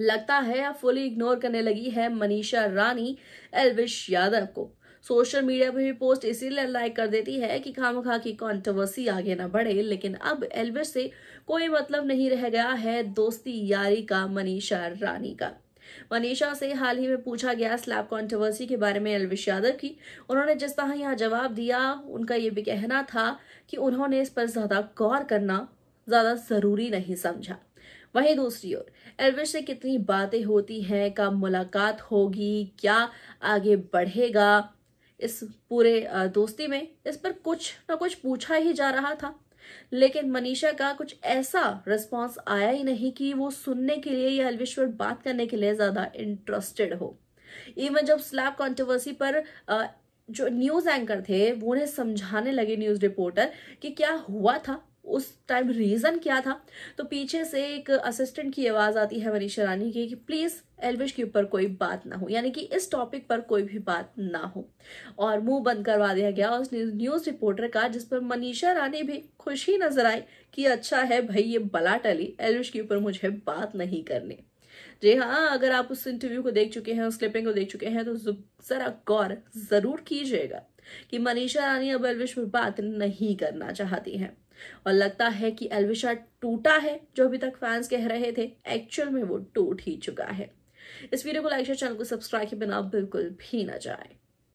लगता है अब फुली इग्नोर करने लगी है मनीषा रानी एलविश यादव को सोशल मीडिया पर भी पोस्ट इसीलिए लाइक कर देती है कि खाम खा की कॉन्ट्रोवर्सी आगे ना बढ़े लेकिन अब एलविस से कोई मतलब नहीं रह गया है दोस्ती यारी का मनीषा रानी का मनीषा से हाल ही में पूछा गया स्लैब कंट्रोवर्सी के बारे में एलविश यादव की उन्होंने जिस तरह यहाँ जवाब दिया उनका ये भी कहना था कि उन्होंने इस पर ज्यादा गौर करना ज्यादा जरूरी नहीं समझा वहीं दूसरी ओर एलविश से कितनी बातें होती हैं कब मुलाकात होगी क्या आगे बढ़ेगा इस पूरे दोस्ती में इस पर कुछ ना कुछ पूछा ही जा रहा था लेकिन मनीषा का कुछ ऐसा रिस्पॉन्स आया ही नहीं कि वो सुनने के लिए या एलविश पर बात करने के लिए ज्यादा इंटरेस्टेड हो इवन जब स्लैब कॉन्ट्रोवर्सी पर जो न्यूज एंकर थे वो उन्हें समझाने लगे न्यूज रिपोर्टर कि क्या हुआ था उस टाइम रीज़न क्या था तो पीछे से एक असिस्टेंट की आवाज़ आती है मनीषा रानी की कि प्लीज़ एलविश के ऊपर कोई बात ना हो यानी कि इस टॉपिक पर कोई भी बात ना हो और मुंह बंद करवा दिया गया उस न्यूज़ रिपोर्टर का जिस पर मनीषा रानी भी खुशी नजर आई कि अच्छा है भाई ये बला टली एलविश के ऊपर मुझे बात नहीं करनी जी हाँ अगर आप उस इंटरव्यू को देख चुके हैं उस क्लिपिंग को देख चुके हैं तो जरा गौर जरूर कीजिएगा कि मनीषा रानी अब एलविश पर बात नहीं करना चाहती हैं और लगता है कि एलविशा टूटा है जो अभी तक फैंस कह रहे थे एक्चुअल में वो टूट ही चुका है इस वीडियो को लाइक चैनल को सब्सक्राइब के बिना बिल्कुल भी ना जाए